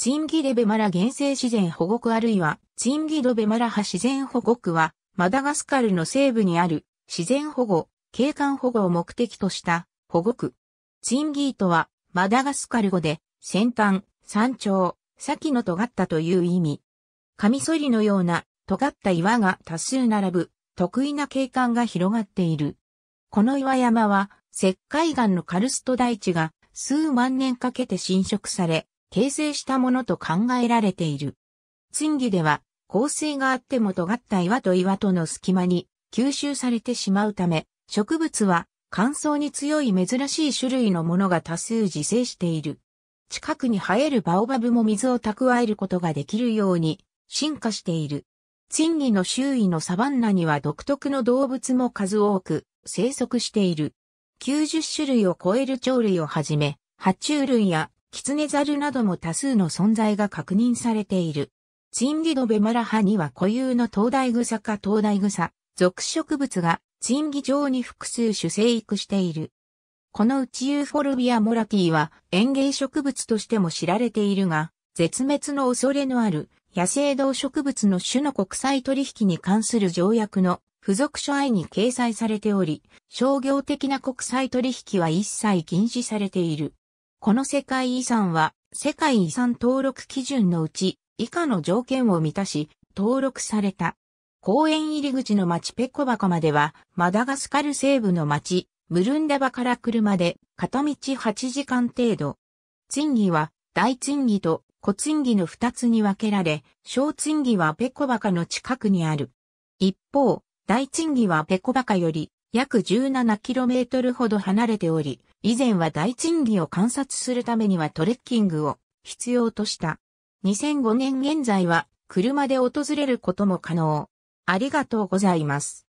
ツインギレベマラ原生自然保護区あるいは、ツインギドベマラハ自然保護区は、マダガスカルの西部にある自然保護、景観保護を目的とした保護区。ツインギーとは、マダガスカル語で、先端、山頂、先の尖ったという意味。カミソリのような尖った岩が多数並ぶ、得意な景観が広がっている。この岩山は、石灰岩のカルスト台地が数万年かけて侵食され、形成したものと考えられている。ツ義では、構成があっても尖った岩と岩との隙間に吸収されてしまうため、植物は乾燥に強い珍しい種類のものが多数自生している。近くに生えるバオバブも水を蓄えることができるように進化している。ツ義の周囲のサバンナには独特の動物も数多く生息している。90種類を超える鳥類をはじめ、爬虫類やキツネザルなども多数の存在が確認されている。チンギドベマラハには固有の灯台草か灯台草、属植物がチンギ状に複数種生育している。このうちユーフォルビア・モラティは園芸植物としても知られているが、絶滅の恐れのある野生動植物の種の国際取引に関する条約の付属書愛に掲載されており、商業的な国際取引は一切禁止されている。この世界遺産は、世界遺産登録基準のうち、以下の条件を満たし、登録された。公園入り口の町ペコバカまでは、マダガスカル西部の町、ムルンダバから車で、片道8時間程度。ツンギは、大ツンギと小ツンギの2つに分けられ、小ツンギはペコバカの近くにある。一方、大ツンギはペコバカより約 17km ほど離れており、以前は大賃儀を観察するためにはトレッキングを必要とした。2005年現在は車で訪れることも可能。ありがとうございます。